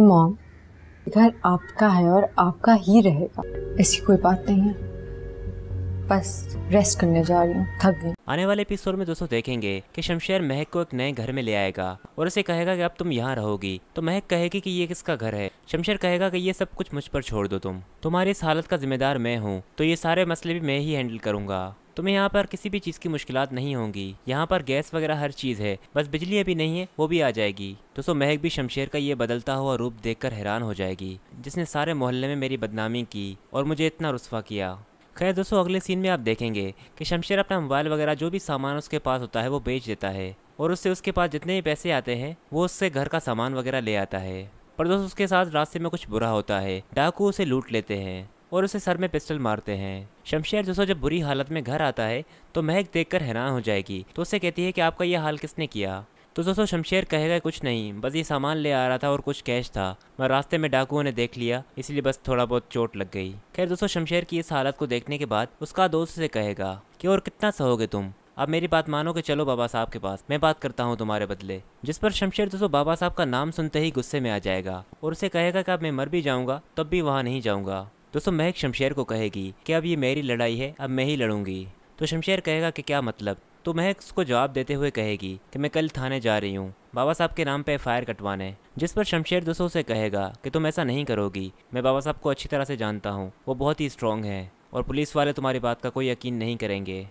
mom घर आपका है और आपका ही रहेगा ऐसी कोई बात नहीं है बस रेस्ट करने जा रही हूँ थक गई आने वाले एपिसोड में दोस्तों देखेंगे कि शमशेर महक को एक नए घर में ले आएगा और उसे कहेगा कि अब तुम यहाँ रहोगी तो महक कहेगी कि ये किसका घर है शमशेर कहेगा कि ये सब कुछ मुझ पर छोड़ दो तुम तुम्हारी इस हालत का जिम्मेदार मैं हूँ तो ये सारे मसले भी मैं ही हैंडल करूंगा तुम्हें यहाँ पर किसी भी चीज़ की मुश्किल नहीं होंगी यहाँ पर गैस वगैरह हर चीज़ है बस बिजली अभी नहीं है वो भी आ जाएगी दोस्तों महक भी शमशेर का ये बदलता हुआ रूप देख हैरान हो जाएगी जिसने सारे मोहल्ले में मेरी बदनामी की और मुझे इतना रुसवा किया खैर दोस्तों अगले सीन में आप देखेंगे कि शमशेर अपना मोबाइल वगैरह जो भी सामान उसके पास होता है वो बेच देता है और उससे उसके पास जितने भी पैसे आते हैं वो उससे घर का सामान वगैरह ले आता है पर दोस्तों उसके साथ रास्ते में कुछ बुरा होता है डाकू उसे लूट लेते हैं और उसे सर में पिस्टल मारते हैं शमशेर जोसो जब बुरी हालत में घर आता है तो महक देखकर हैरान हो जाएगी तो उसे कहती है कि आपका यह हाल किसने किया तो दोस्तों शमशेर कहेगा कुछ नहीं बस ये सामान ले आ रहा था और कुछ कैश था मैं रास्ते में डाकुओं ने देख लिया इसलिए बस थोड़ा बहुत चोट लग गई खैर दोस्तों शमशेर की इस हालत को देखने के बाद उसका दोस्त से कहेगा कि और कितना सहोगे तुम अब मेरी बात मानो कि चलो बाबा साहब के पास मैं बात करता हूँ तुम्हारे बदले जिस पर शमशेर दोस्तों बाबा साहब का नाम सुनते ही गुस्से में आ जाएगा और उसे कहेगा कि अब मैं मर भी जाऊँगा तब भी वहाँ नहीं जाऊँगा दोस्तों महक शमशेर को कहेगी कि अब ये मेरी लड़ाई है अब मैं ही लड़ूंगी तो शमशेर कहेगा कि क्या मतलब तो महक उसको जवाब देते हुए कहेगी कि मैं कल थाने जा रही हूँ बाबा साहब के नाम पे एफ कटवाने जिस पर शमशेर दोस्तों से कहेगा कि तुम ऐसा नहीं करोगी मैं बाबा साहब को अच्छी तरह से जानता हूँ वो बहुत ही स्ट्रांग है और पुलिस वाले तुम्हारी बात का कोई यकीन नहीं करेंगे